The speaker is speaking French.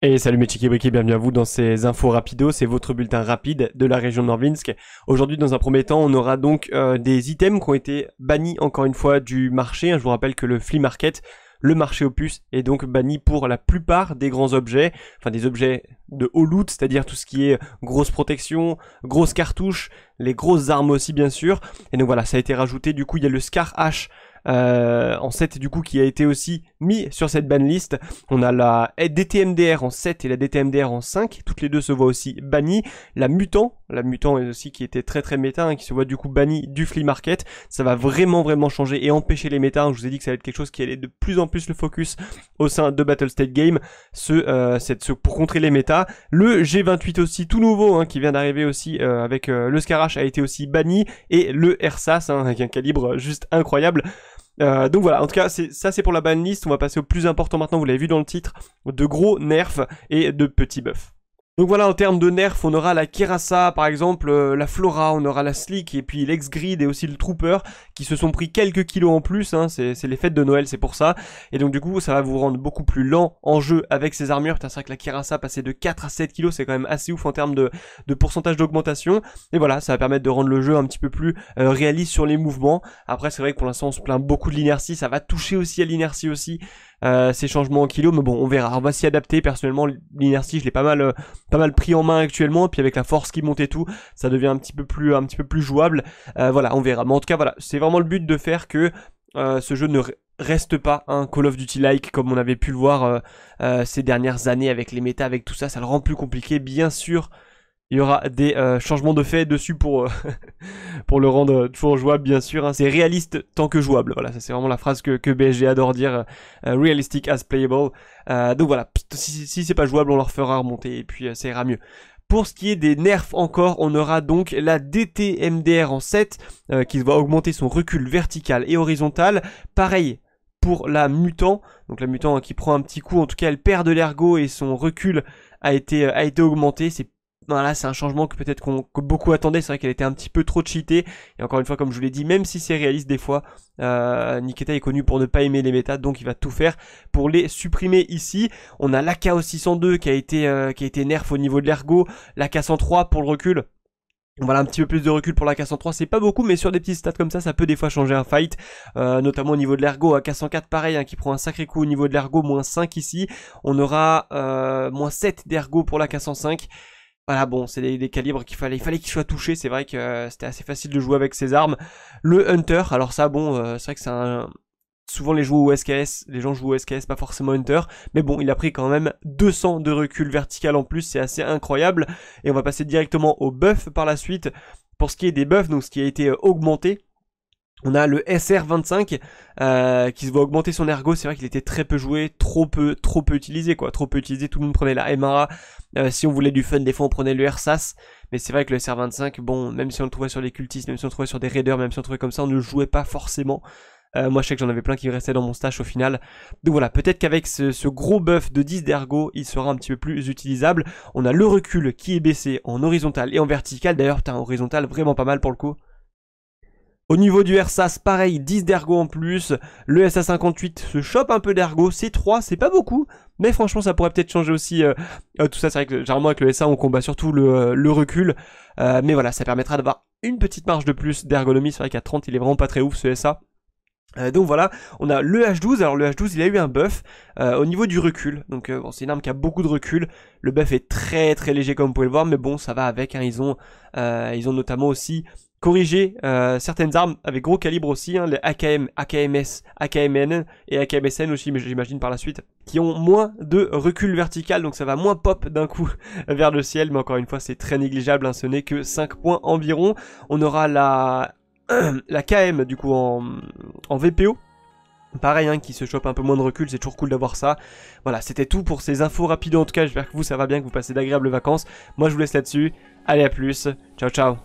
Et salut mes et bienvenue à vous dans ces infos rapido, c'est votre bulletin rapide de la région de Norvinsk. Aujourd'hui dans un premier temps on aura donc euh, des items qui ont été bannis encore une fois du marché. Je vous rappelle que le flea market, le marché opus, est donc banni pour la plupart des grands objets, enfin des objets de haut loot, c'est-à-dire tout ce qui est grosse protection, grosses cartouches, les grosses armes aussi bien sûr. Et donc voilà, ça a été rajouté, du coup il y a le Scar H euh, en 7 du coup qui a été aussi mis sur cette banlist. On a la DTMDR en 7 et la DTMDR en 5, toutes les deux se voient aussi bannies. La Mutant, la Mutant aussi qui était très très méta, hein, qui se voit du coup bannie du flea market. Ça va vraiment vraiment changer et empêcher les méta. Je vous ai dit que ça allait être quelque chose qui allait de plus en plus le focus au sein de Battle State Game, ce, euh, cette, ce pour contrer les méta. Le G28 aussi tout nouveau hein, qui vient d'arriver aussi euh, avec le Scarash a été aussi banni et le RSAS hein, avec un calibre juste incroyable. Euh, donc voilà, en tout cas, ça c'est pour la banliste, On va passer au plus important maintenant, vous l'avez vu dans le titre, de gros nerfs et de petits buffs. Donc voilà, en termes de nerfs, on aura la Kerasa par exemple, euh, la Flora, on aura la Slick et puis l'ex-grid et aussi le Trooper qui se sont pris quelques kilos en plus, hein, c'est les fêtes de Noël, c'est pour ça. Et donc du coup, ça va vous rendre beaucoup plus lent en jeu avec ces armures. C'est vrai que la Kerasa passait de 4 à 7 kilos, c'est quand même assez ouf en termes de, pourcentage d'augmentation. Et voilà, ça va permettre de rendre le jeu un petit peu plus euh, réaliste sur les mouvements. Après, c'est vrai que pour l'instant, on se plaint beaucoup de l'inertie, ça va toucher aussi à l'inertie aussi. Euh, ces changements en kilos, mais bon, on verra, on va s'y adapter. Personnellement, l'inertie, je l'ai pas mal, euh, pas mal pris en main actuellement, et puis avec la force qui monte et tout, ça devient un petit peu plus, un petit peu plus jouable. Euh, voilà, on verra. Mais en tout cas, voilà, c'est vraiment le but de faire que ce jeu ne reste pas un Call of Duty-like comme on avait pu le voir ces dernières années avec les méta, avec tout ça, ça le rend plus compliqué, bien sûr. Il y aura des euh, changements de fait dessus pour, euh, pour le rendre toujours jouable, bien sûr. Hein. C'est réaliste tant que jouable. Voilà, ça c'est vraiment la phrase que, que BSG adore dire. Euh, realistic as playable. donc voilà, si, si c'est pas jouable, on leur fera remonter et puis ça ira mieux. Pour ce qui est des nerfs encore, on aura donc la DTMDR en 7 qui va augmenter son recul vertical et horizontal. Pareil, pour la mutant. Donc la mutant hein, qui prend un petit coup, en tout cas elle perd de l'ergo et son recul a été, a été augmenté. C'est voilà, là c'est un changement que peut-être qu'on que beaucoup attendait. C'est vrai qu'elle était un petit peu trop cheatée. Et encore une fois, comme je vous l'ai dit, même si c'est réaliste des fois, euh, Niketa est connu pour ne pas aimer les méta, donc il va tout faire pour les supprimer ici. On a l'AK602 qui a été euh, qui a été nerf au niveau de l'ergo, La l'AK103 pour le recul. Voilà un petit peu plus de recul pour la K103, c'est pas beaucoup, mais sur des petits stats comme ça, ça peut des fois changer un fight, euh, notamment au niveau de l'ergo, à K104 pareil, hein, qui prend un sacré coup au niveau de l'ergo, moins 5 ici, on aura euh, moins 7 d'ergo pour la K105, voilà, bon, c'est des, calibres qu'il fallait, il fallait touché, C'est vrai que euh, c'était assez facile de jouer avec ses armes. Le Hunter, alors ça, bon, euh, c'est vrai que c'est un, souvent les joueurs au SKS, les gens jouent au SKS, pas forcément Hunter, mais bon, il a pris quand même 200 de recul vertical en plus, c'est assez incroyable, et on va passer directement au buff par la suite, pour ce qui est des buffs, donc ce qui a été euh, augmenté, on a le SR25 euh, qui se voit augmenter son ergo. C'est vrai qu'il était très peu joué, trop peu, trop peu utilisé, quoi. Trop peu utilisé. Tout le monde prenait la MRA. Euh, si on voulait du fun, des fois on prenait le RSAS. Mais c'est vrai que le SR25, bon, même si on le trouvait sur les cultistes, même si on le trouvait sur des raiders, même si on le trouvait comme ça, on ne le jouait pas forcément. Euh, moi, je sais que j'en avais plein qui restaient dans mon stash au final. Donc voilà, peut-être qu'avec ce, ce, gros buff de 10 d'ergo, il sera un petit peu plus utilisable. On a le recul qui est baissé en horizontal et en vertical. D'ailleurs, un horizontal, vraiment pas mal pour le coup. Au niveau du RSAS, pareil, 10 d'ergo en plus. Le SA58 se chope un peu d'ergo. C'est 3, c'est pas beaucoup. Mais franchement, ça pourrait peut-être changer aussi euh, euh, tout ça. C'est vrai que généralement avec le SA, on combat surtout le, euh, recul. mais voilà, ça permettra d'avoir une petite marge de plus d'ergonomie. C'est vrai qu'à 30, il est vraiment pas très ouf ce SA. Donc voilà, on a le H12, alors le H12 il a eu un buff au niveau du recul, donc bon, c'est une arme qui a beaucoup de recul, le buff est très très léger comme vous pouvez le voir, mais bon ça va avec, hein. ils, ont, ils ont notamment aussi corriger euh, certaines armes avec gros calibre aussi, hein, les AKM, AKMS, AKMN et AKMSN aussi, mais j'imagine par la suite, qui ont moins de recul vertical, donc ça va moins pop d'un coup vers le ciel, mais encore une fois c'est très négligeable, hein, ce n'est que 5 points environ. On aura la, la KM du coup en, en VPO, Pareil, hein, qui se chope un peu moins de recul, c'est toujours cool d'avoir ça. Voilà, c'était tout pour ces infos rapides. En tout cas, j'espère que vous, ça va bien, que vous passez d'agréables vacances. Moi, je vous laisse là-dessus. Allez, à plus. Ciao, ciao.